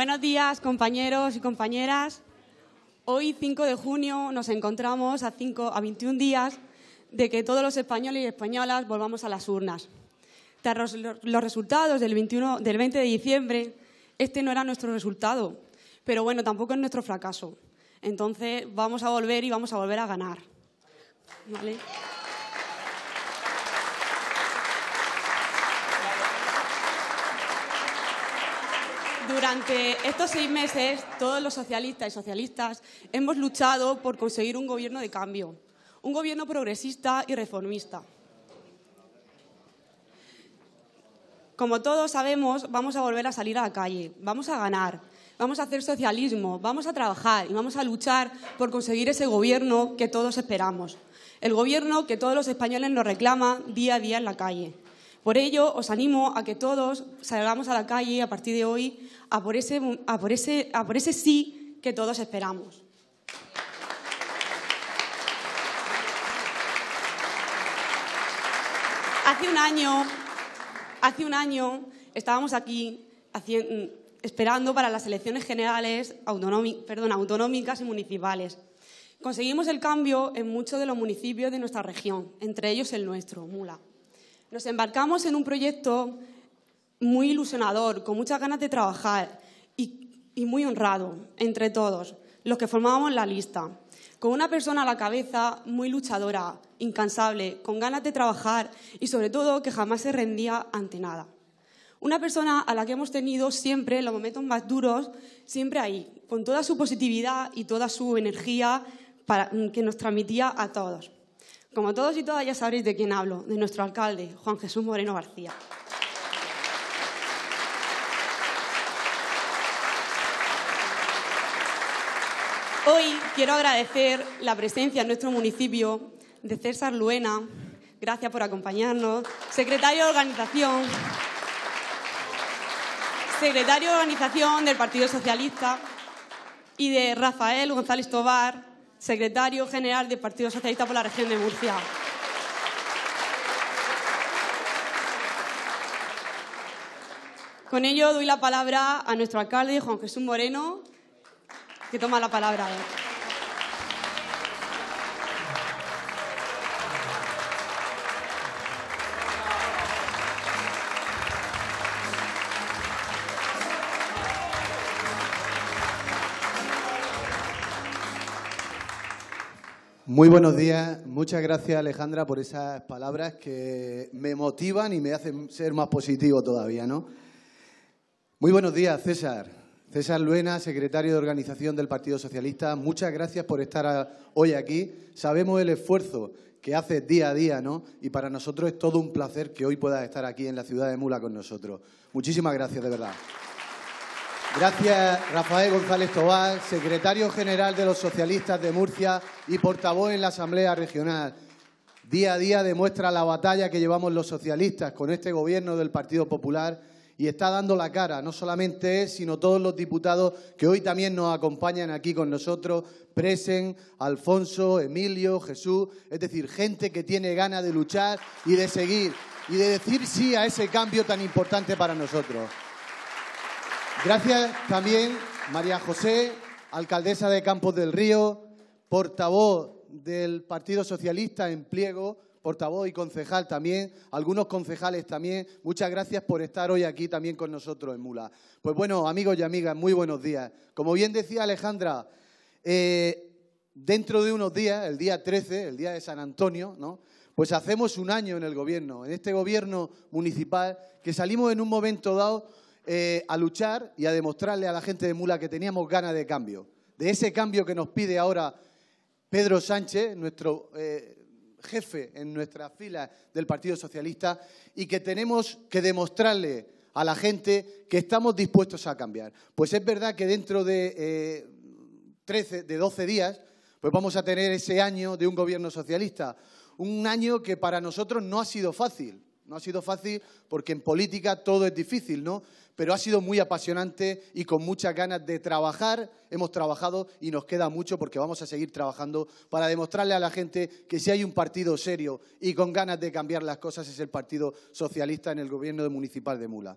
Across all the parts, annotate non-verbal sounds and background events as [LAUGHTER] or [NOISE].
Buenos días, compañeros y compañeras. Hoy, 5 de junio, nos encontramos a, a 21 días de que todos los españoles y españolas volvamos a las urnas. Tras los resultados del, 21, del 20 de diciembre, este no era nuestro resultado, pero bueno, tampoco es nuestro fracaso. Entonces, vamos a volver y vamos a volver a ganar. durante estos seis meses todos los socialistas y socialistas hemos luchado por conseguir un gobierno de cambio, un gobierno progresista y reformista. Como todos sabemos, vamos a volver a salir a la calle, vamos a ganar, vamos a hacer socialismo, vamos a trabajar y vamos a luchar por conseguir ese gobierno que todos esperamos, el gobierno que todos los españoles nos reclaman día a día en la calle. Por ello, os animo a que todos salgamos a la calle a partir de hoy a por ese, sí que todos esperamos. Hace un año, estábamos aquí mm, esperando para las elecciones generales autonómicas y municipales. Conseguimos el cambio en muchos de los municipios de nuestra región, entre ellos el nuestro, Mula. Nos embarcamos en un proyecto muy ilusionador, con muchas ganas de trabajar y, muy honrado entre todos, los que formábamos la lista. Con una persona a la cabeza muy luchadora, incansable, con ganas de trabajar y sobre todo que jamás se rendía ante nada. Una persona a la que hemos tenido siempre en los momentos más duros, siempre ahí, con toda su positividad y toda su energía que nos transmitía a todos. Como todos y todas ya sabréis de quién hablo, de nuestro alcalde, Juan Jesús Moreno García. Hoy quiero agradecer la presencia en nuestro municipio de César Luena. Gracias por acompañarnos. Secretario de Organización. Secretario Organización del Partido Socialista. Y de Rafael González Tobar, secretario general del Partido Socialista por la región de Murcia. Con ello doy la palabra a nuestro alcalde, Juan Jesús Moreno, que toma la palabra. Muy buenos días. Muchas gracias, Alejandra, por esas palabras que me motivan y me hacen ser más positivo todavía, ¿no? Muy buenos días, César. César Luena, secretario de Organización del Partido Socialista. Muchas gracias por estar hoy aquí. Sabemos el esfuerzo que haces día a día, ¿no? Y para nosotros es todo un placer que hoy puedas estar aquí en la ciudad de Mula con nosotros. Muchísimas gracias, de verdad. Gracias, Rafael González Tobal, secretario general de los socialistas de Murcia y portavoz en la Asamblea Regional. Día a día demuestra la batalla que llevamos los socialistas con este gobierno del Partido Popular y está dando la cara, no solamente él, sino todos los diputados que hoy también nos acompañan aquí con nosotros, Presen, Alfonso, Emilio, Jesús, es decir, gente que tiene ganas de luchar y de seguir y de decir sí a ese cambio tan importante para nosotros. Gracias también, María José, alcaldesa de Campos del Río, portavoz del Partido Socialista en pliego, portavoz y concejal también, algunos concejales también. Muchas gracias por estar hoy aquí también con nosotros en Mula. Pues bueno, amigos y amigas, muy buenos días. Como bien decía Alejandra, eh, dentro de unos días, el día 13, el día de San Antonio, ¿no? pues hacemos un año en el gobierno, en este gobierno municipal, que salimos en un momento dado eh, a luchar y a demostrarle a la gente de Mula que teníamos ganas de cambio, de ese cambio que nos pide ahora Pedro Sánchez, nuestro eh, jefe en nuestra fila del Partido Socialista, y que tenemos que demostrarle a la gente que estamos dispuestos a cambiar. Pues es verdad que dentro de, eh, de 12 días, pues vamos a tener ese año de un gobierno socialista, un año que para nosotros no ha sido fácil. No ha sido fácil porque en política todo es difícil, ¿no? Pero ha sido muy apasionante y con muchas ganas de trabajar. Hemos trabajado y nos queda mucho porque vamos a seguir trabajando para demostrarle a la gente que si hay un partido serio y con ganas de cambiar las cosas es el Partido Socialista en el gobierno municipal de Mula.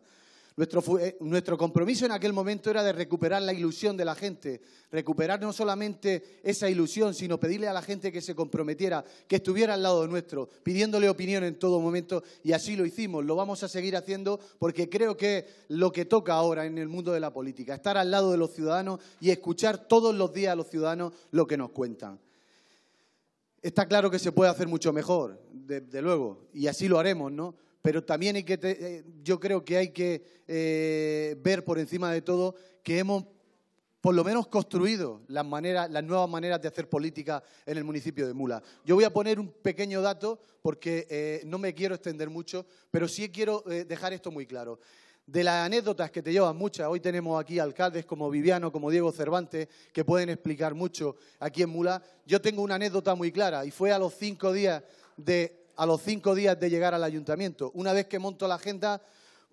Eh, nuestro, compromiso en aquel momento era de recuperar la ilusión de la gente, recuperar no solamente esa ilusión, sino pedirle a la gente que se comprometiera, que estuviera al lado de nuestro, pidiéndole opinión en todo momento y así lo hicimos, lo vamos a seguir haciendo porque creo que es lo que toca ahora en el mundo de la política, estar al lado de los ciudadanos y escuchar todos los días a los ciudadanos lo que nos cuentan. Está claro que se puede hacer mucho mejor, desde de luego, y así lo haremos, ¿no? pero también hay que, eh, yo creo que hay que eh, ver por encima de todo que hemos por lo menos construido las, maneras, las nuevas maneras de hacer política en el municipio de Mula. Yo voy a poner un pequeño dato porque eh, no me quiero extender mucho, pero sí quiero dejar esto muy claro. De las anécdotas que te llevan muchas, hoy tenemos aquí alcaldes como Viviano, como Diego Cervantes, que pueden explicar mucho aquí en Mula. Yo tengo una anécdota muy clara y fue a los cinco días de a los cinco días de llegar al ayuntamiento. Una vez que monto la agenda,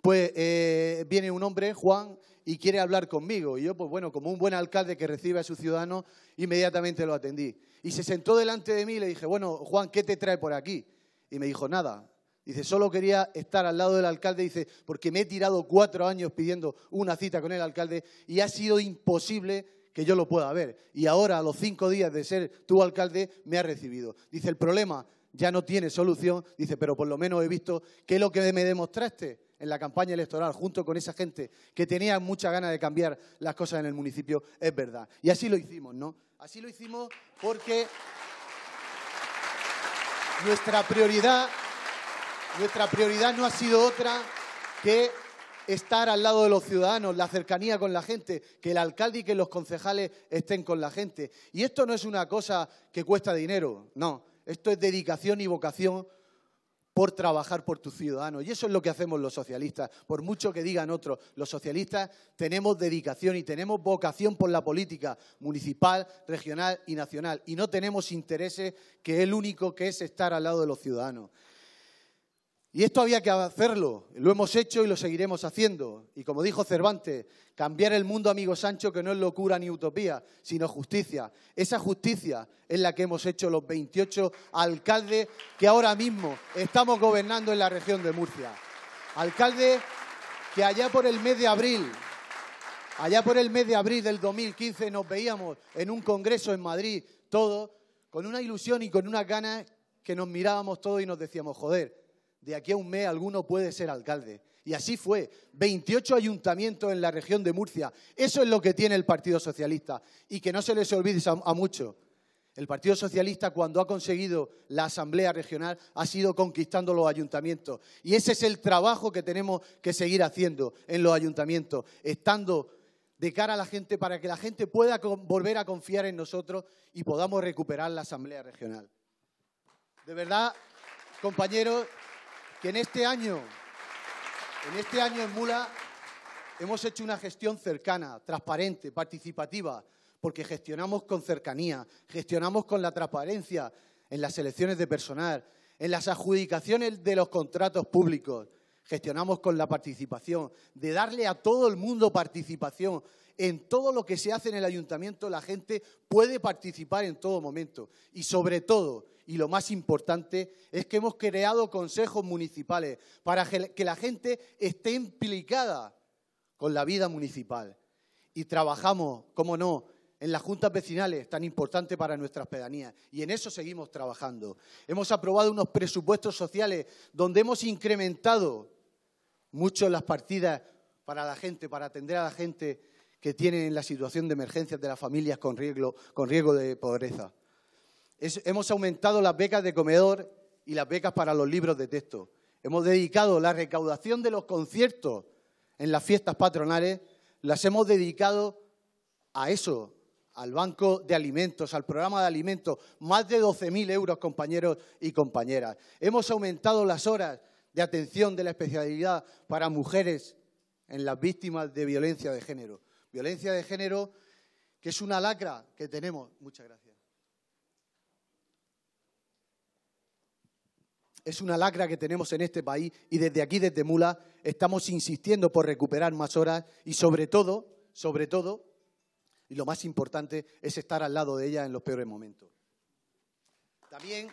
pues eh, viene un hombre, Juan, y quiere hablar conmigo. Y yo, pues bueno, como un buen alcalde que recibe a su ciudadano, inmediatamente lo atendí. Y se sentó delante de mí y le dije, bueno, Juan, ¿qué te trae por aquí? Y me dijo, nada. Dice, solo quería estar al lado del alcalde, dice, porque me he tirado cuatro años pidiendo una cita con el alcalde y ha sido imposible que yo lo pueda ver. Y ahora, a los cinco días de ser tu alcalde, me ha recibido. Dice, el problema ya no tiene solución, dice, pero por lo menos he visto que lo que me demostraste en la campaña electoral, junto con esa gente que tenía mucha ganas de cambiar las cosas en el municipio, es verdad. Y así lo hicimos, ¿no? Así lo hicimos porque nuestra prioridad, nuestra prioridad no ha sido otra que estar al lado de los ciudadanos, la cercanía con la gente, que el alcalde y que los concejales estén con la gente. Y esto no es una cosa que cuesta dinero, no. Esto es dedicación y vocación por trabajar por tus ciudadanos. Y eso es lo que hacemos los socialistas. Por mucho que digan otros, los socialistas tenemos dedicación y tenemos vocación por la política municipal, regional y nacional. Y no tenemos intereses que el único que es estar al lado de los ciudadanos. Y esto había que hacerlo, lo hemos hecho y lo seguiremos haciendo. Y como dijo Cervantes, cambiar el mundo, amigo Sancho, que no es locura ni utopía, sino justicia. Esa justicia es la que hemos hecho los 28 alcaldes que ahora mismo estamos gobernando en la región de Murcia. Alcalde que allá por el mes de abril, allá por el mes de abril del 2015 nos veíamos en un congreso en Madrid, todos, con una ilusión y con una ganas que nos mirábamos todos y nos decíamos, joder, de aquí a un mes alguno puede ser alcalde. Y así fue. 28 ayuntamientos en la región de Murcia. Eso es lo que tiene el Partido Socialista. Y que no se les olvide a, mucho. muchos. El Partido Socialista, cuando ha conseguido la Asamblea Regional, ha sido conquistando los ayuntamientos. Y ese es el trabajo que tenemos que seguir haciendo en los ayuntamientos, estando de cara a la gente para que la gente pueda volver a confiar en nosotros y podamos recuperar la Asamblea Regional. De verdad, compañeros, que en este año, en este año en Mula, hemos hecho una gestión cercana, transparente, participativa, porque gestionamos con cercanía, gestionamos con la transparencia en las elecciones de personal, en las adjudicaciones de los contratos públicos, gestionamos con la participación, de darle a todo el mundo participación, en todo lo que se hace en el ayuntamiento la gente puede participar en todo momento. Y sobre todo, y lo más importante, es que hemos creado consejos municipales para que la gente esté implicada con la vida municipal. Y trabajamos, cómo no, en las juntas vecinales, tan importante para nuestras pedanías. Y en eso seguimos trabajando. Hemos aprobado unos presupuestos sociales donde hemos incrementado mucho las partidas para la gente, para atender a la gente que tienen la situación de emergencia de las familias con riesgo, de pobreza. hemos aumentado las becas de comedor y las becas para los libros de texto. Hemos dedicado la recaudación de los conciertos en las fiestas patronales, las hemos dedicado a eso, al Banco de Alimentos, al programa de alimentos, más de 12.000 euros, compañeros y compañeras. Hemos aumentado las horas de atención de la especialidad para mujeres en las víctimas de violencia de género. Violencia de género, que es una lacra que tenemos. Muchas gracias. Es una lacra que tenemos en este país y desde aquí, desde Mula, estamos insistiendo por recuperar más horas y sobre todo, sobre todo, y lo más importante es estar al lado de ella en los peores momentos. También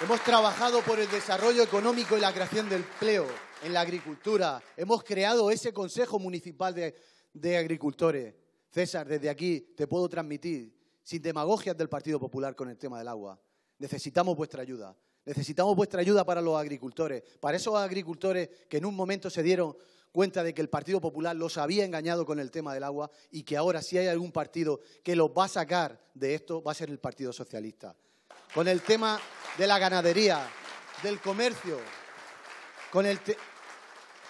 hemos trabajado por el desarrollo económico y la creación del empleo en la agricultura. Hemos creado ese Consejo Municipal de, de agricultores. César, desde aquí te puedo transmitir, sin demagogias del Partido Popular con el tema del agua, necesitamos vuestra ayuda. Necesitamos vuestra ayuda para los agricultores, para esos agricultores que en un momento se dieron cuenta de que el Partido Popular los había engañado con el tema del agua y que ahora si hay algún partido que los va a sacar de esto va a ser el Partido Socialista. Con el tema de la ganadería, del comercio, con el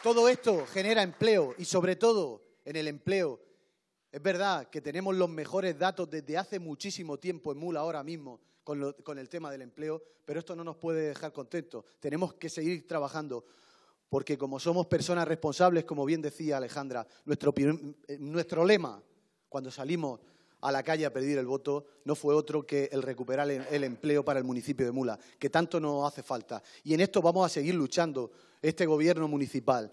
todo esto genera empleo y sobre todo en el empleo. Es verdad que tenemos los mejores datos desde hace muchísimo tiempo en Mula ahora mismo con, el tema del empleo, pero esto no nos puede dejar contentos. Tenemos que seguir trabajando porque como somos personas responsables, como bien decía Alejandra, nuestro, eh, nuestro lema cuando salimos a la calle a pedir el voto no fue otro que el recuperar el, empleo para el municipio de Mula, que tanto nos hace falta. Y en esto vamos a seguir luchando este gobierno municipal.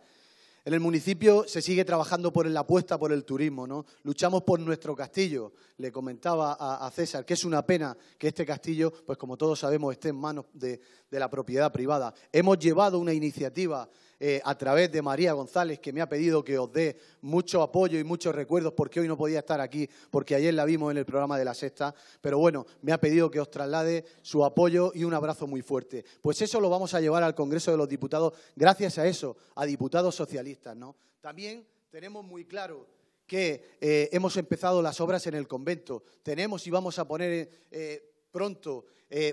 En el municipio se sigue trabajando por la apuesta por el turismo, ¿no? Luchamos por nuestro castillo. Le comentaba a, César que es una pena que este castillo, pues como todos sabemos, esté en manos de la propiedad privada. Hemos llevado una iniciativa eh, a través de María González, que me ha pedido que os dé mucho apoyo y muchos recuerdos, porque hoy no podía estar aquí, porque ayer la vimos en el programa de la sexta, pero bueno, me ha pedido que os traslade su apoyo y un abrazo muy fuerte. Pues eso lo vamos a llevar al Congreso de los Diputados, gracias a eso, a diputados socialistas, ¿no? También tenemos muy claro que eh, hemos empezado las obras en el convento. Tenemos y vamos a poner eh, pronto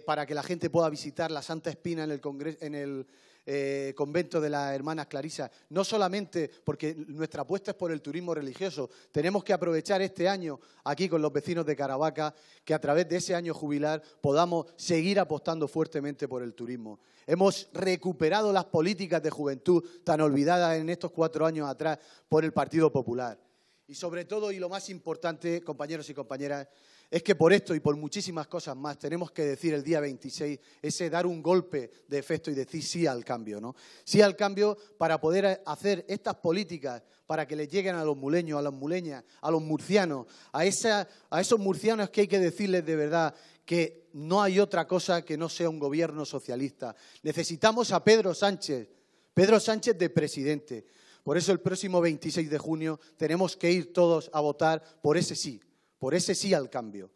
para que la gente pueda visitar la Santa Espina en el, Congreso, en el eh, convento de las hermanas Clarisa, no solamente porque nuestra apuesta es por el turismo religioso, tenemos que aprovechar este año aquí con los vecinos de Caravaca, que a través de ese año jubilar podamos seguir apostando fuertemente por el turismo. Hemos recuperado las políticas de juventud tan olvidadas en estos cuatro años atrás por el Partido Popular. Y sobre todo, y lo más importante, compañeros y compañeras, es que por esto y por muchísimas cosas más tenemos que decir el día 26 ese dar un golpe de efecto y decir sí al cambio, ¿no? Sí al cambio para poder hacer estas políticas para que les lleguen a los muleños, a las muleñas, a los murcianos, a, a esos murcianos que hay que decirles de verdad que no hay otra cosa que no sea un gobierno socialista. Necesitamos a Pedro Sánchez, Pedro Sánchez de presidente. Por eso el próximo 26 de junio tenemos que ir todos a votar por ese sí, por ese sí al cambio.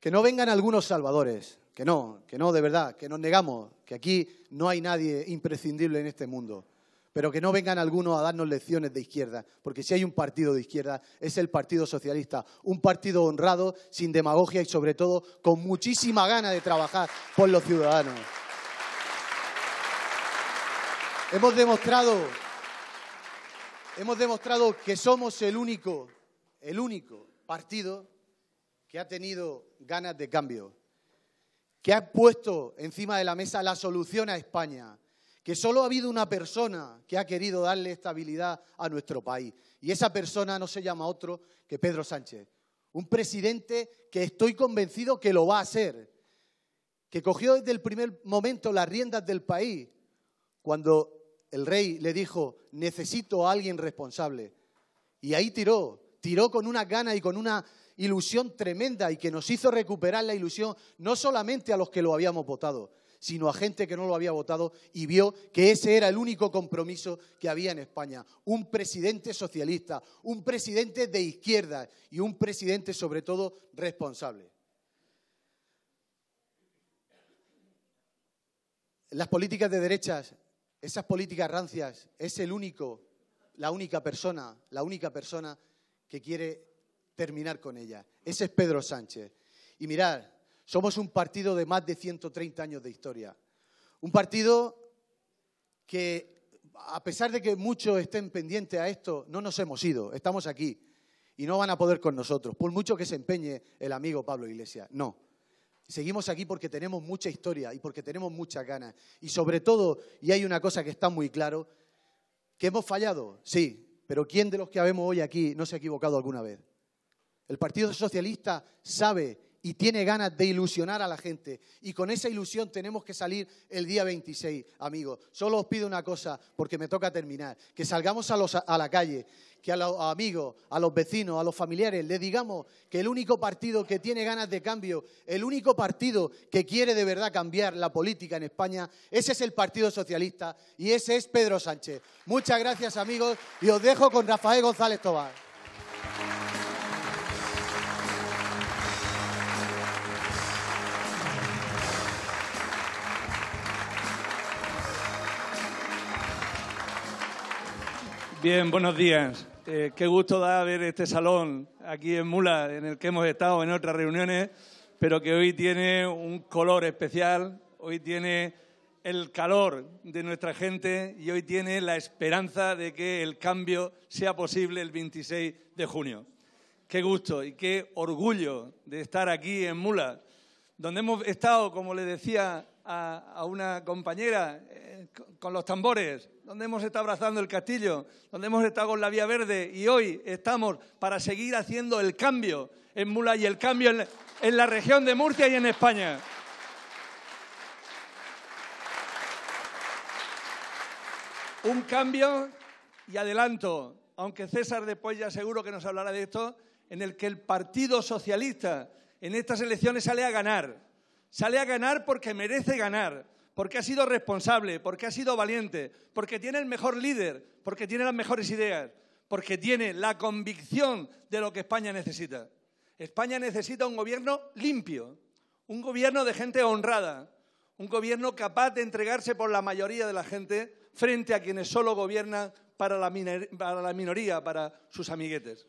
Que no vengan algunos salvadores, que no, que no, de verdad, que nos negamos, que aquí no hay nadie imprescindible en este mundo, pero que no vengan algunos a darnos lecciones de izquierda, porque si hay un partido de izquierda es el Partido Socialista, un partido honrado, sin demagogia y sobre todo con muchísima gana de trabajar por los ciudadanos. Hemos demostrado, hemos demostrado que somos el único, el único partido que ha tenido ganas de cambio, que ha puesto encima de la mesa la solución a España, que solo ha habido una persona que ha querido darle estabilidad a nuestro país. Y esa persona no se llama otro que Pedro Sánchez, un presidente que estoy convencido que lo va a hacer, que cogió desde el primer momento las riendas del país cuando el rey le dijo, necesito a alguien responsable. Y ahí tiró tiró con una gana y con una ilusión tremenda y que nos hizo recuperar la ilusión no solamente a los que lo habíamos votado, sino a gente que no lo había votado y vio que ese era el único compromiso que había en España. Un presidente socialista, un presidente de izquierda y un presidente sobre todo responsable. Las políticas de derechas, esas políticas rancias, es el único, la única persona, la única persona que quiere terminar con ella. Ese es Pedro Sánchez. Y mirad, somos un partido de más de 130 años de historia. Un partido que, a pesar de que muchos estén pendientes a esto, no nos hemos ido, estamos aquí. Y no van a poder con nosotros, por mucho que se empeñe el amigo Pablo Iglesias. No. Seguimos aquí porque tenemos mucha historia y porque tenemos muchas ganas. Y sobre todo, y hay una cosa que está muy claro, que hemos fallado, sí, pero ¿quién de los que habemos hoy aquí no se ha equivocado alguna vez? El Partido Socialista sabe y tiene ganas de ilusionar a la gente. Y con esa ilusión tenemos que salir el día 26, amigos. Solo os pido una cosa, porque me toca terminar, que salgamos a, la calle, que a los amigos, a los vecinos, a los familiares, le digamos que el único partido que tiene ganas de cambio, el único partido que quiere de verdad cambiar la política en España, ese es el Partido Socialista y ese es Pedro Sánchez. Muchas gracias, amigos, y os dejo con Rafael González Tobar. Bien, buenos días. Eh, qué gusto da ver este salón aquí en Mula, en el que hemos estado en otras reuniones, pero que hoy tiene un color especial, hoy tiene el calor de nuestra gente y hoy tiene la esperanza de que el cambio sea posible el 26 de junio. Qué gusto y qué orgullo de estar aquí en Mula, donde hemos estado, como le decía a, una compañera eh, con los tambores, donde hemos estado abrazando el castillo, donde hemos estado con la Vía Verde y hoy estamos para seguir haciendo el cambio en Mula y el cambio en, en la región de Murcia y en España. Un cambio, y adelanto, aunque César después ya seguro que nos hablará de esto, en el que el Partido Socialista en estas elecciones sale a ganar. Sale a ganar porque merece ganar, porque ha sido responsable, porque ha sido valiente, porque tiene el mejor líder, porque tiene las mejores ideas, porque tiene la convicción de lo que España necesita. España necesita un gobierno limpio, un gobierno de gente honrada, un gobierno capaz de entregarse por la mayoría de la gente frente a quienes solo gobiernan para la, minoría, para sus amiguetes.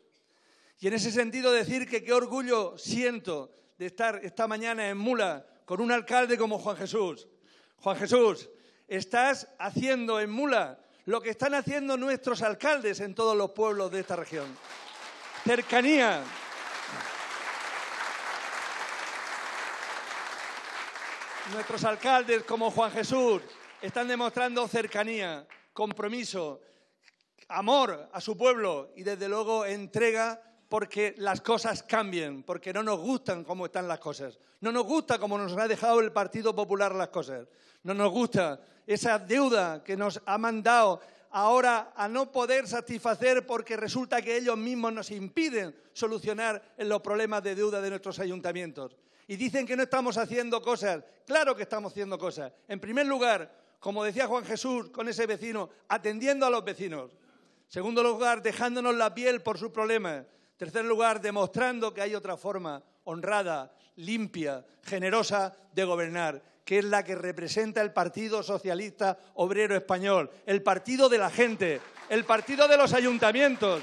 Y en ese sentido decir que qué orgullo siento de estar esta mañana en Mula con un alcalde como Juan Jesús. Juan Jesús, estás haciendo en Mula lo que están haciendo nuestros alcaldes en todos los pueblos de esta región. Cercanía. Nuestros alcaldes como Juan Jesús están demostrando cercanía, compromiso, amor a su pueblo y desde luego entrega porque las cosas cambien, porque no nos gustan cómo están las cosas. No nos gusta cómo nos ha dejado el Partido Popular las cosas. No nos gusta esa deuda que nos ha mandado ahora a no poder satisfacer porque resulta que ellos mismos nos impiden solucionar los problemas de deuda de nuestros ayuntamientos. Y dicen que no estamos haciendo cosas. Claro que estamos haciendo cosas. En primer lugar, como decía Juan Jesús con ese vecino, atendiendo a los vecinos. En segundo lugar, dejándonos la piel por sus problemas. Tercer lugar, demostrando que hay otra forma honrada, limpia, generosa de gobernar, que es la que representa el Partido Socialista Obrero Español, el partido de la gente, el partido de los ayuntamientos.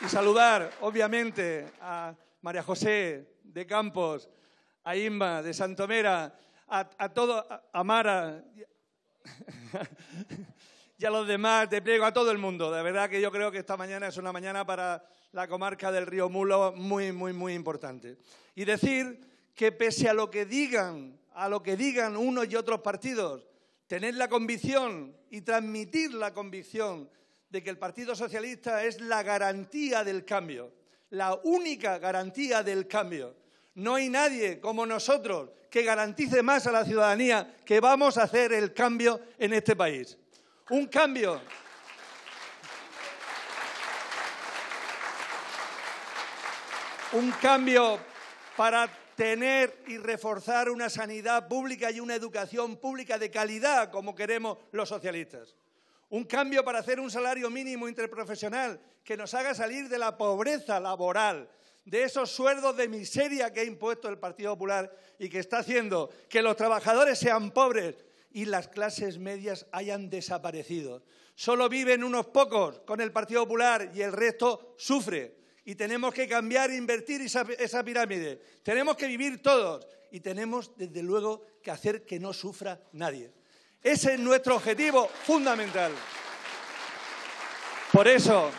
Y saludar, obviamente, a María José de Campos, a Inma de Santomera, a, a todo, a Mara, [LAUGHS] y a los demás, te pliego a todo el mundo. De verdad que yo creo que esta mañana es una mañana para la comarca del río Mulo muy, muy, muy importante. Y decir que pese a lo que digan, a lo que digan unos y otros partidos, tener la convicción y transmitir la convicción de que el Partido Socialista es la garantía del cambio, la única garantía del cambio no hay nadie como nosotros que garantice más a la ciudadanía que vamos a hacer el cambio en este país. Un cambio. Un cambio para tener y reforzar una sanidad pública y una educación pública de calidad, como queremos los socialistas. Un cambio para hacer un salario mínimo interprofesional que nos haga salir de la pobreza laboral de esos sueldos de miseria que ha impuesto el Partido Popular y que está haciendo que los trabajadores sean pobres y las clases medias hayan desaparecido. Solo viven unos pocos con el Partido Popular y el resto sufre. Y tenemos que cambiar, e invertir esa pirámide. Tenemos que vivir todos y tenemos, desde luego, que hacer que no sufra nadie. Ese es nuestro objetivo fundamental. Por eso,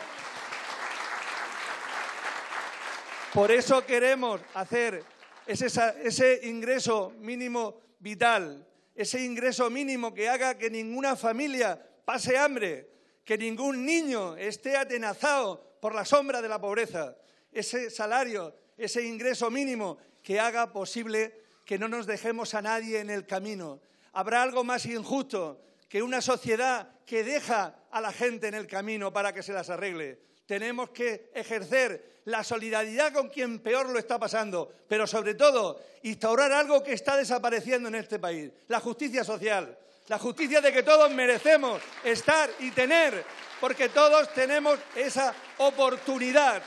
Por eso queremos hacer ese, ingreso mínimo vital, ese ingreso mínimo que haga que ninguna familia pase hambre, que ningún niño esté atenazado por la sombra de la pobreza, ese salario, ese ingreso mínimo que haga posible que no nos dejemos a nadie en el camino. Habrá algo más injusto que una sociedad que deja a la gente en el camino para que se las arregle tenemos que ejercer la solidaridad con quien peor lo está pasando, pero sobre todo instaurar algo que está desapareciendo en este país, la justicia social, la justicia de que todos merecemos estar y tener, porque todos tenemos esa oportunidad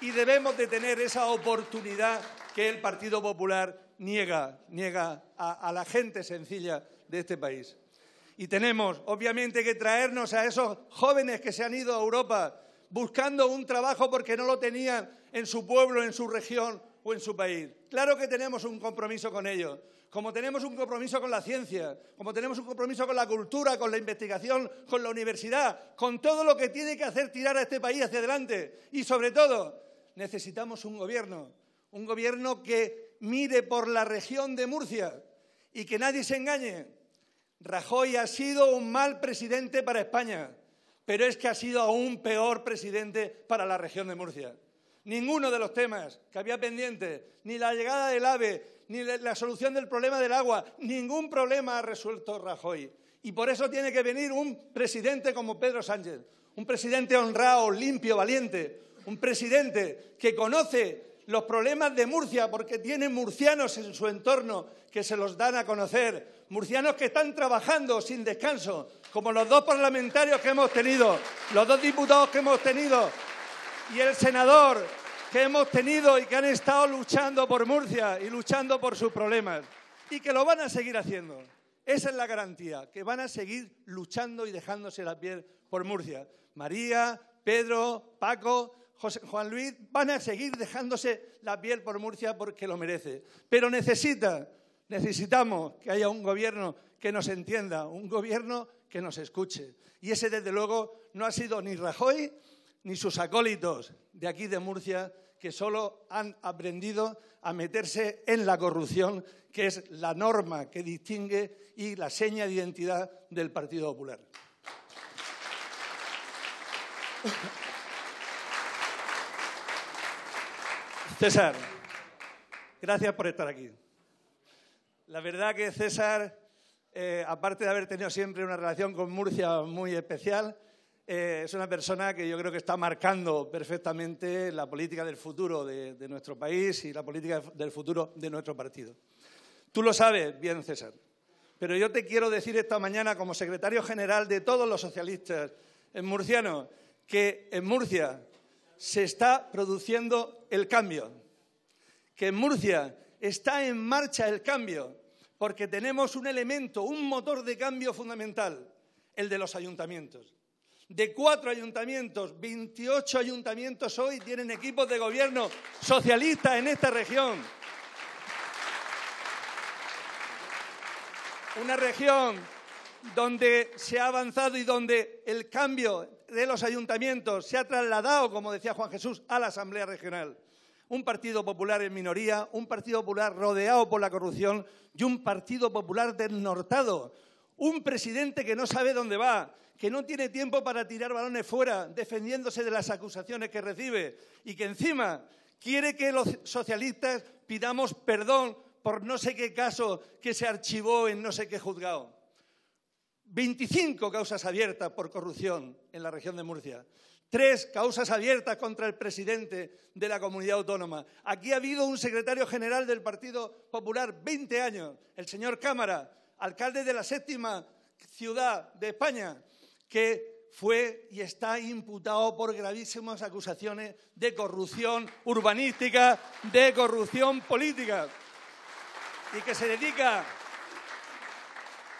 y debemos de tener esa oportunidad que el Partido Popular niega, niega a, a la gente sencilla de este país. Y tenemos, obviamente, que traernos a esos jóvenes que se han ido a Europa, buscando un trabajo porque no lo tenían en su pueblo, en su región o en su país. Claro que tenemos un compromiso con ellos, como tenemos un compromiso con la ciencia, como tenemos un compromiso con la cultura, con la investigación, con la universidad, con todo lo que tiene que hacer tirar a este país hacia adelante. Y sobre todo, necesitamos un gobierno, un gobierno que mire por la región de Murcia y que nadie se engañe. Rajoy ha sido un mal presidente para España pero es que ha sido aún peor presidente para la región de Murcia. Ninguno de los temas que había pendiente, ni la llegada del AVE, ni la solución del problema del agua, ningún problema ha resuelto Rajoy. Y por eso tiene que venir un presidente como Pedro Sánchez, un presidente honrado, limpio, valiente, un presidente que conoce los problemas de Murcia porque tiene murcianos en su entorno que se los dan a conocer, murcianos que están trabajando sin descanso, como los dos parlamentarios que hemos tenido, los dos diputados que hemos tenido y el senador que hemos tenido y que han estado luchando por Murcia y luchando por sus problemas y que lo van a seguir haciendo. Esa es la garantía, que van a seguir luchando y dejándose la piel por Murcia. María, Pedro, Paco, Juan Luis van a seguir dejándose la piel por Murcia porque lo merece. Pero necesita Necesitamos que haya un gobierno que nos entienda, un gobierno que nos escuche. Y ese, desde luego, no ha sido ni Rajoy ni sus acólitos de aquí de Murcia, que solo han aprendido a meterse en la corrupción, que es la norma que distingue y la seña de identidad del Partido Popular. César, gracias por estar aquí. La verdad que César, eh, aparte de haber tenido siempre una relación con Murcia muy especial, eh, es una persona que yo creo que está marcando perfectamente la política del futuro de, nuestro país y la política del futuro de nuestro partido. Tú lo sabes bien, César, pero yo te quiero decir esta mañana como secretario general de todos los socialistas en murcianos que en Murcia se está produciendo el cambio, que en Murcia está en marcha el cambio, porque tenemos un elemento, un motor de cambio fundamental, el de los ayuntamientos. De cuatro ayuntamientos, 28 ayuntamientos hoy tienen equipos de gobierno socialista en esta región. Una región donde se ha avanzado y donde el cambio de los ayuntamientos se ha trasladado, como decía Juan Jesús, a la Asamblea Regional un Partido Popular en minoría, un Partido Popular rodeado por la corrupción y un Partido Popular desnortado. Un presidente que no sabe dónde va, que no tiene tiempo para tirar balones fuera, defendiéndose de las acusaciones que recibe y que encima quiere que los socialistas pidamos perdón por no sé qué caso que se archivó en no sé qué juzgado. 25 causas abiertas por corrupción en la región de Murcia. Tres causas abiertas contra el presidente de la comunidad autónoma. Aquí ha habido un secretario general del Partido Popular, 20 años, el señor Cámara, alcalde de la séptima ciudad de España, que fue y está imputado por gravísimas acusaciones de corrupción urbanística, de corrupción política, y que se dedica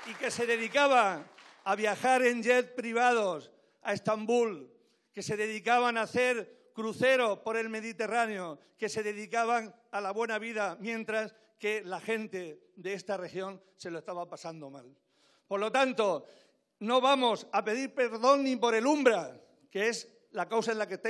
y que se dedicaba a viajar en jets privados a Estambul, que se dedicaban a hacer cruceros por el Mediterráneo, que se dedicaban a la buena vida, mientras que la gente de esta región se lo estaba pasando mal. Por lo tanto, no vamos a pedir perdón ni por el umbra, que es la causa en la que está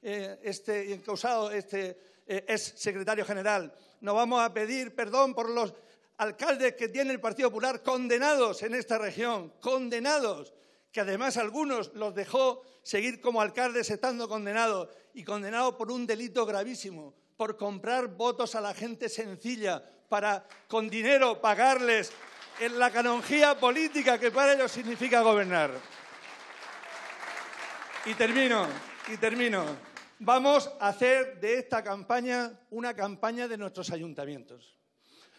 eh, este, encausado este, eh, ex secretario general. No vamos a pedir perdón por los alcaldes que tiene el Partido Popular condenados en esta región, condenados que además algunos los dejó seguir como alcaldes estando condenados y condenados por un delito gravísimo, por comprar votos a la gente sencilla, para con dinero pagarles en la canonjía política que para ellos significa gobernar. Y termino, y termino. Vamos a hacer de esta campaña una campaña de nuestros ayuntamientos.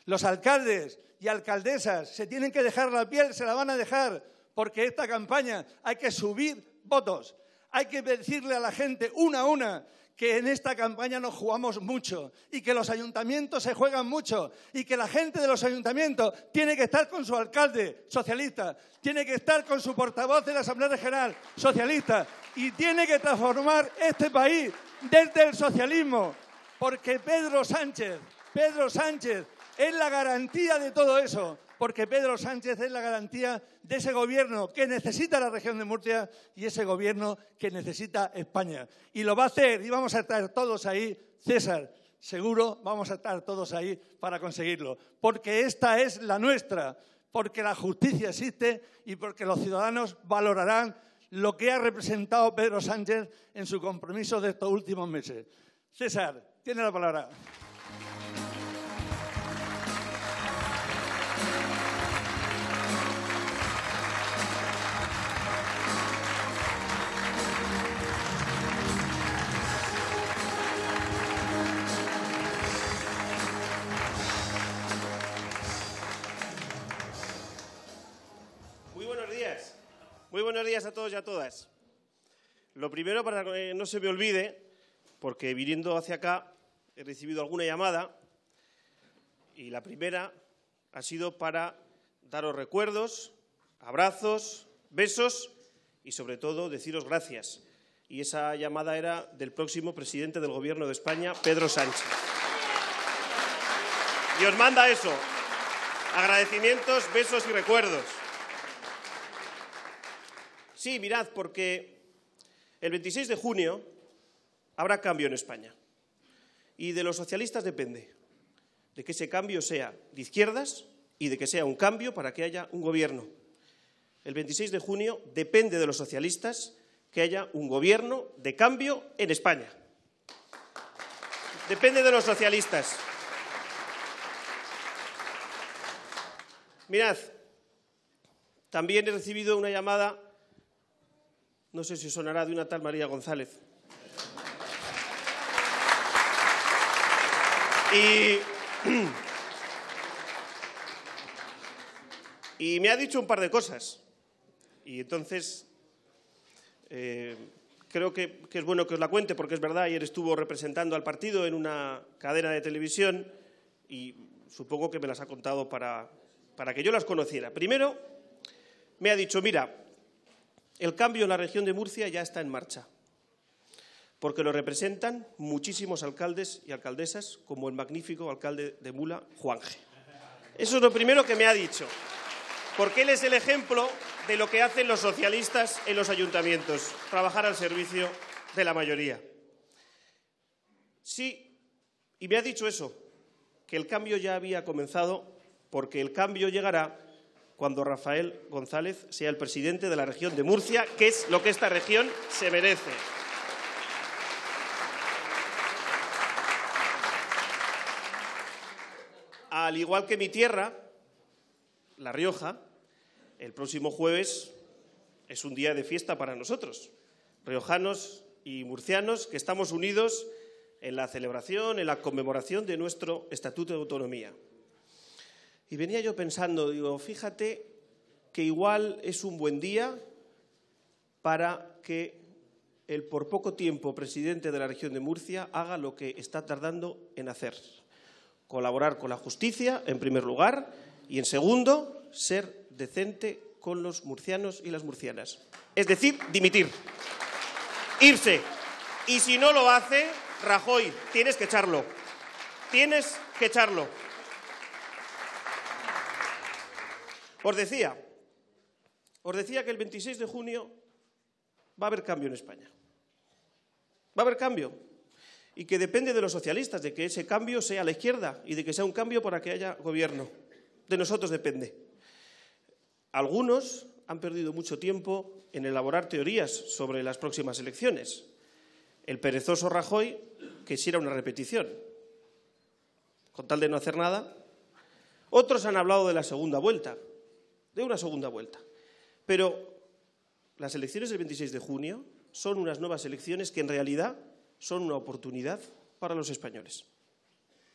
Los alcaldes y alcaldesas se tienen que dejar la piel, se la van a dejar porque esta campaña hay que subir votos, hay que decirle a la gente una a una que en esta campaña nos jugamos mucho y que los ayuntamientos se juegan mucho y que la gente de los ayuntamientos tiene que estar con su alcalde socialista, tiene que estar con su portavoz de la Asamblea General socialista y tiene que transformar este país desde el socialismo, porque Pedro Sánchez, Pedro Sánchez es la garantía de todo eso porque Pedro Sánchez es la garantía de ese gobierno que necesita la región de Murcia y ese gobierno que necesita España. Y lo va a hacer y vamos a estar todos ahí, César, seguro vamos a estar todos ahí para conseguirlo, porque esta es la nuestra, porque la justicia existe y porque los ciudadanos valorarán lo que ha representado Pedro Sánchez en su compromiso de estos últimos meses. César, tiene la palabra. Muy buenos días a todos y a todas. Lo primero, para que no se me olvide, porque viniendo hacia acá he recibido alguna llamada y la primera ha sido para daros recuerdos, abrazos, besos y sobre todo deciros gracias. Y esa llamada era del próximo presidente del Gobierno de España, Pedro Sánchez. Y os manda eso. Agradecimientos, besos y recuerdos. Sí, mirad, porque el 26 de junio habrá cambio en España. Y de los socialistas depende de que ese cambio sea de izquierdas y de que sea un cambio para que haya un gobierno. El 26 de junio depende de los socialistas que haya un gobierno de cambio en España. Depende de los socialistas. Mirad, también he recibido una llamada no sé si sonará de una tal María González. Y, [CLEARS THROAT] y me ha dicho un par de cosas. Y entonces eh, creo que, que, es bueno que os la cuente porque es verdad, ayer estuvo representando al partido en una cadena de televisión y supongo que me las ha contado para, para que yo las conociera. Primero, me ha dicho, mira, el cambio en la región de Murcia ya está en marcha, porque lo representan muchísimos alcaldes y alcaldesas, como el magnífico alcalde de Mula, Juanje. Eso es lo primero que me ha dicho, porque él es el ejemplo de lo que hacen los socialistas en los ayuntamientos, trabajar al servicio de la mayoría. Sí, y me ha dicho eso, que el cambio ya había comenzado, porque el cambio llegará cuando Rafael González sea el presidente de la región de Murcia, que es lo que esta región se merece. Al igual que mi tierra, La Rioja, el próximo jueves es un día de fiesta para nosotros, riojanos y murcianos, que estamos unidos en la celebración, en la conmemoración de nuestro Estatuto de Autonomía. Y venía yo pensando, digo, fíjate que igual es un buen día para que el por poco tiempo presidente de la región de Murcia haga lo que está tardando en hacer. Colaborar con la justicia, en primer lugar, y en segundo, ser decente con los murcianos y las murcianas. Es decir, dimitir, irse. Y si no lo hace, Rajoy, tienes que echarlo. Tienes que echarlo. Os decía, os decía que el 26 de junio va a haber cambio en España. Va a haber cambio. Y que depende de los socialistas, de que ese cambio sea a la izquierda y de que sea un cambio para que haya gobierno. De nosotros depende. Algunos han perdido mucho tiempo en elaborar teorías sobre las próximas elecciones. El perezoso Rajoy quisiera una repetición, con tal de no hacer nada. Otros han hablado de la segunda vuelta, de una segunda vuelta. Pero las elecciones del 26 de junio son unas nuevas elecciones que en realidad son una oportunidad para los españoles.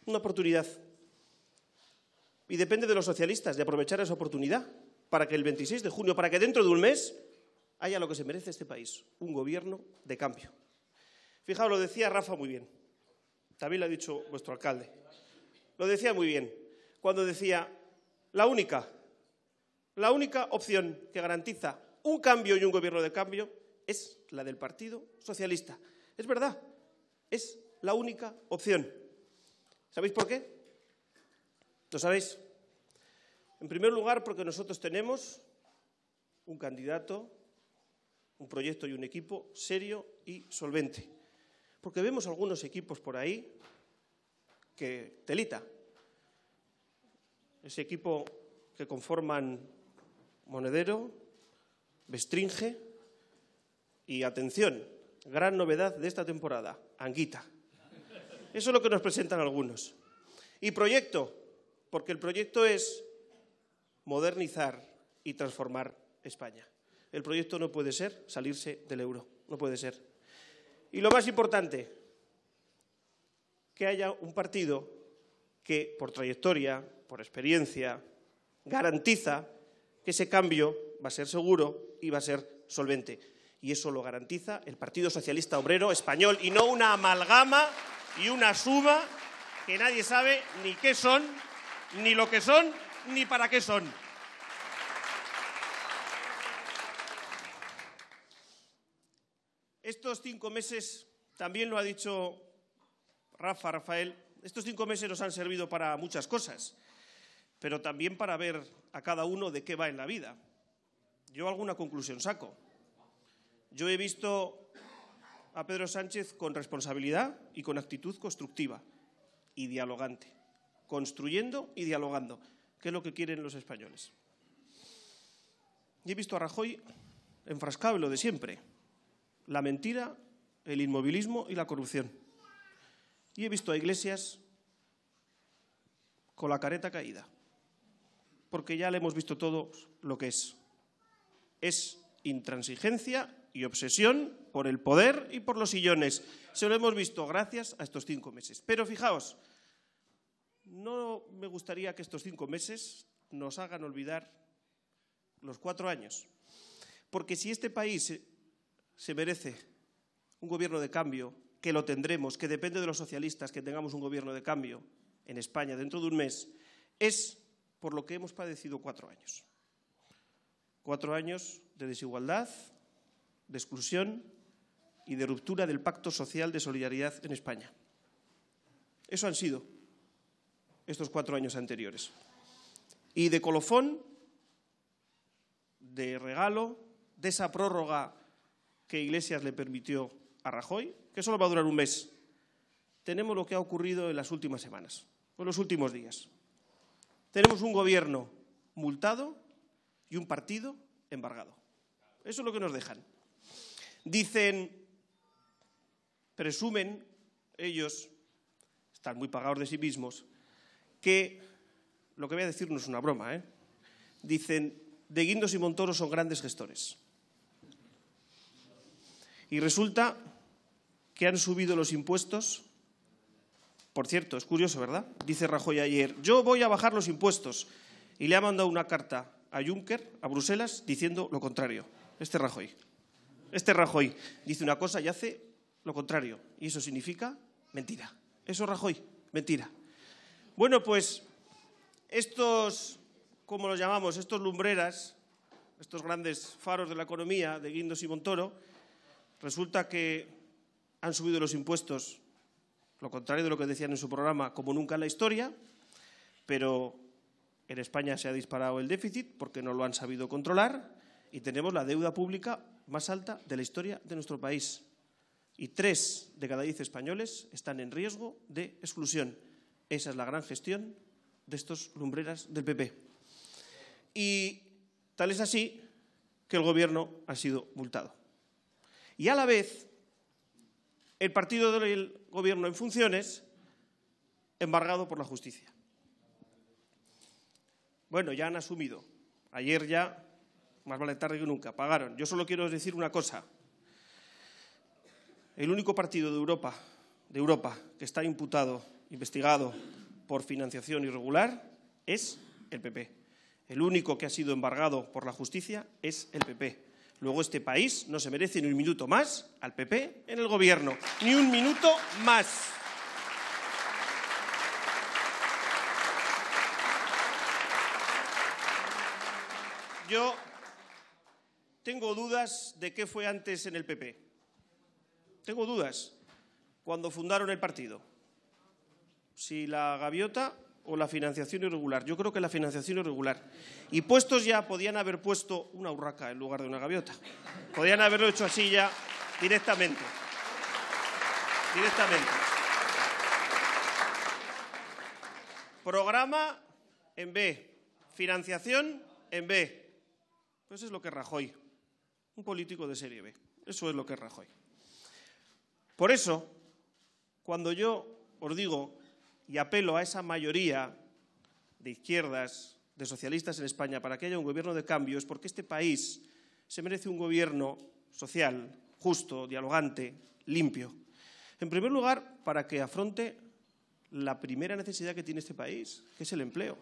Una oportunidad. Y depende de los socialistas de aprovechar esa oportunidad para que el 26 de junio, para que dentro de un mes, haya lo que se merece este país, un gobierno de cambio. Fijaos, lo decía Rafa muy bien. También lo ha dicho vuestro alcalde. Lo decía muy bien. Cuando decía, la única, la única opción que garantiza un cambio y un gobierno de cambio es la del Partido Socialista. Es verdad, es la única opción. ¿Sabéis por qué? ¿Lo sabéis? En primer lugar, porque nosotros tenemos un candidato, un proyecto y un equipo serio y solvente. Porque vemos algunos equipos por ahí que telita. Ese equipo que conforman Monedero, Bestringe y, atención, gran novedad de esta temporada, Anguita. Eso es lo que nos presentan algunos. Y proyecto, porque el proyecto es modernizar y transformar España. El proyecto no puede ser salirse del euro, no puede ser. Y lo más importante, que haya un partido que, por trayectoria, por experiencia, garantiza que ese cambio va a ser seguro y va a ser solvente. Y eso lo garantiza el Partido Socialista Obrero Español y no una amalgama y una suma que nadie sabe ni qué son, ni lo que son, ni para qué son. Estos cinco meses, también lo ha dicho Rafa, Rafael, estos cinco meses nos han servido para muchas cosas pero también para ver a cada uno de qué va en la vida. Yo alguna conclusión saco. Yo he visto a Pedro Sánchez con responsabilidad y con actitud constructiva y dialogante, construyendo y dialogando, que es lo que quieren los españoles. Y he visto a Rajoy enfrascado en lo de siempre, la mentira, el inmovilismo y la corrupción. Y he visto a Iglesias con la careta caída porque ya le hemos visto todo lo que es. Es intransigencia y obsesión por el poder y por los sillones. Se lo hemos visto gracias a estos cinco meses. Pero fijaos, no me gustaría que estos cinco meses nos hagan olvidar los cuatro años. Porque si este país se merece un gobierno de cambio, que lo tendremos, que depende de los socialistas que tengamos un gobierno de cambio en España dentro de un mes, es por lo que hemos padecido cuatro años. Cuatro años de desigualdad, de exclusión y de ruptura del pacto social de solidaridad en España. Eso han sido estos cuatro años anteriores. Y de colofón, de regalo, de esa prórroga que Iglesias le permitió a Rajoy, que solo va a durar un mes, tenemos lo que ha ocurrido en las últimas semanas, en los últimos días. Tenemos un gobierno multado y un partido embargado. Eso es lo que nos dejan. Dicen, presumen ellos, están muy pagados de sí mismos, que lo que voy a decir no es una broma, ¿eh? Dicen, de Guindos y Montoro son grandes gestores. Y resulta que han subido los impuestos por cierto, es curioso, ¿verdad? Dice Rajoy ayer, yo voy a bajar los impuestos. Y le ha mandado una carta a Juncker, a Bruselas, diciendo lo contrario. Este Rajoy. Este Rajoy dice una cosa y hace lo contrario. Y eso significa mentira. Eso Rajoy, mentira. Bueno, pues estos, ¿cómo los llamamos? Estos lumbreras, estos grandes faros de la economía de Guindos y Montoro, resulta que han subido los impuestos lo contrario de lo que decían en su programa, como nunca en la historia, pero en España se ha disparado el déficit porque no lo han sabido controlar y tenemos la deuda pública más alta de la historia de nuestro país. Y tres de cada diez españoles están en riesgo de exclusión. Esa es la gran gestión de estos lumbreras del PP. Y tal es así que el Gobierno ha sido multado. Y a la vez el partido del gobierno en funciones embargado por la justicia. Bueno, ya han asumido. Ayer ya, más vale tarde que nunca, pagaron. Yo solo quiero decir una cosa. El único partido de Europa, de Europa que está imputado, investigado por financiación irregular es el PP. El único que ha sido embargado por la justicia es el PP. Luego este país no se merece ni un minuto más al PP en el gobierno, ni un minuto más. Yo tengo dudas de qué fue antes en el PP. Tengo dudas cuando fundaron el partido. Si la gaviota o la financiación irregular? Yo creo que la financiación irregular. Y puestos ya, podían haber puesto una urraca en lugar de una gaviota. Podían haberlo hecho así ya directamente. Directamente. Programa en B. Financiación en B. Pues es lo que Rajoy. Un político de serie B. Eso es lo que es Rajoy. Por eso, cuando yo os digo y apelo a esa mayoría de izquierdas, de socialistas en España, para que haya un gobierno de cambio, es porque este país se merece un gobierno social, justo, dialogante, limpio. En primer lugar, para que afronte la primera necesidad que tiene este país, que es el empleo.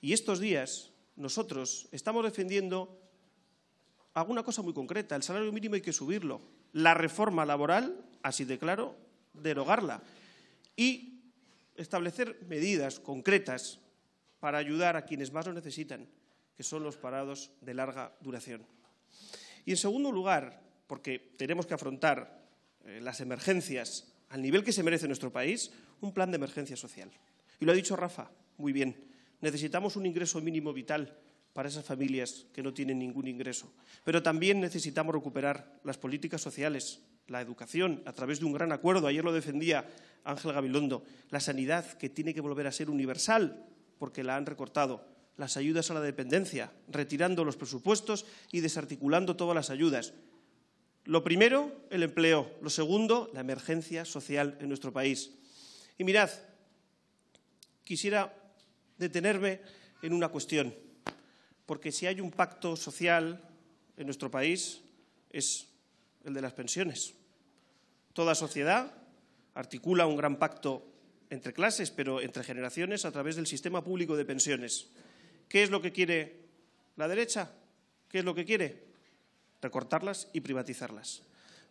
Y estos días nosotros estamos defendiendo alguna cosa muy concreta. El salario mínimo hay que subirlo. La reforma laboral, así de claro, derogarla establecer medidas concretas para ayudar a quienes más lo necesitan, que son los parados de larga duración. Y en segundo lugar, porque tenemos que afrontar eh, las emergencias al nivel que se merece nuestro país, un plan de emergencia social. Y lo ha dicho Rafa, muy bien, necesitamos un ingreso mínimo vital para esas familias que no tienen ningún ingreso, pero también necesitamos recuperar las políticas sociales la educación a través de un gran acuerdo, ayer lo defendía Ángel Gabilondo, la sanidad que tiene que volver a ser universal porque la han recortado, las ayudas a la dependencia, retirando los presupuestos y desarticulando todas las ayudas. Lo primero, el empleo. Lo segundo, la emergencia social en nuestro país. Y mirad, quisiera detenerme en una cuestión, porque si hay un pacto social en nuestro país es el de las pensiones. Toda sociedad articula un gran pacto entre clases, pero entre generaciones a través del sistema público de pensiones. ¿Qué es lo que quiere la derecha? ¿Qué es lo que quiere? Recortarlas y privatizarlas.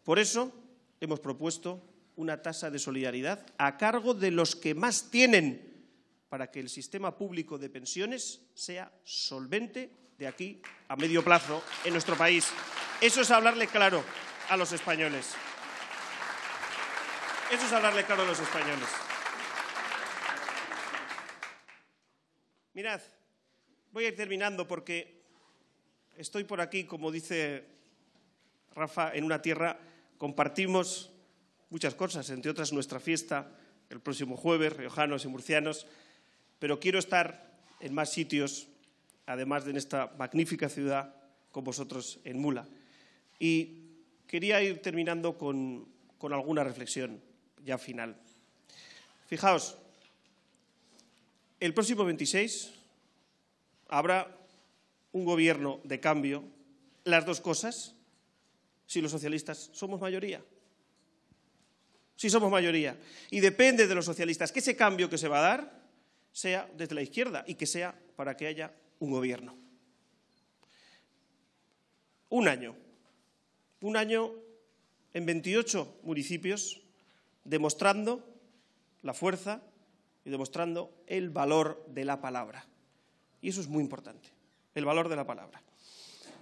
Por eso hemos propuesto una tasa de solidaridad a cargo de los que más tienen para que el sistema público de pensiones sea solvente de aquí a medio plazo en nuestro país. Eso es hablarle claro a los españoles. Eso es hablarle claro a los españoles. Mirad, voy a ir terminando porque estoy por aquí, como dice Rafa, en una tierra, compartimos muchas cosas, entre otras nuestra fiesta el próximo jueves, riojanos y murcianos, pero quiero estar en más sitios, además de en esta magnífica ciudad, con vosotros en Mula. Y quería ir terminando con, alguna reflexión ya final. Fijaos, el próximo 26 habrá un gobierno de cambio, las dos cosas, si los socialistas somos mayoría. Si somos mayoría. Y depende de los socialistas que ese cambio que se va a dar sea desde la izquierda y que sea para que haya un gobierno. Un año un año en 28 municipios, demostrando la fuerza y demostrando el valor de la palabra. Y eso es muy importante, el valor de la palabra.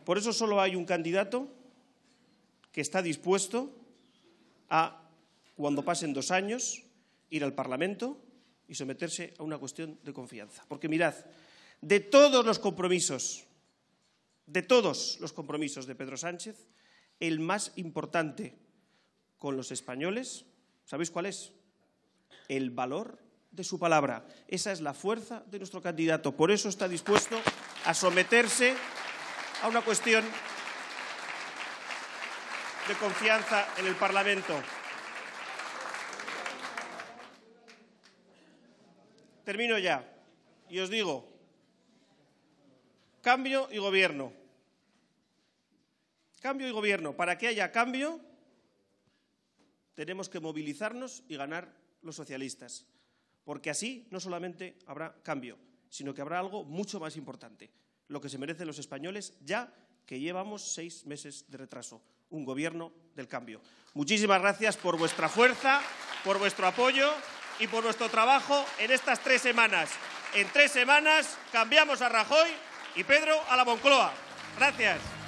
Por eso solo hay un candidato que está dispuesto a, cuando pasen dos años, ir al Parlamento y someterse a una cuestión de confianza. Porque mirad, de todos los compromisos, de todos los compromisos de Pedro Sánchez, el más importante con los españoles, ¿sabéis cuál es? El valor de su palabra. Esa es la fuerza de nuestro candidato. Por eso está dispuesto a someterse a una cuestión de confianza en el Parlamento. Termino ya y os digo, cambio y gobierno. Cambio y gobierno. Para que haya cambio, tenemos que movilizarnos y ganar los socialistas. Porque así no solamente habrá cambio, sino que habrá algo mucho más importante. Lo que se merecen los españoles ya que llevamos seis meses de retraso. Un gobierno del cambio. Muchísimas gracias por vuestra fuerza, por vuestro apoyo y por vuestro trabajo en estas tres semanas. En tres semanas cambiamos a Rajoy y Pedro a la Moncloa. Gracias.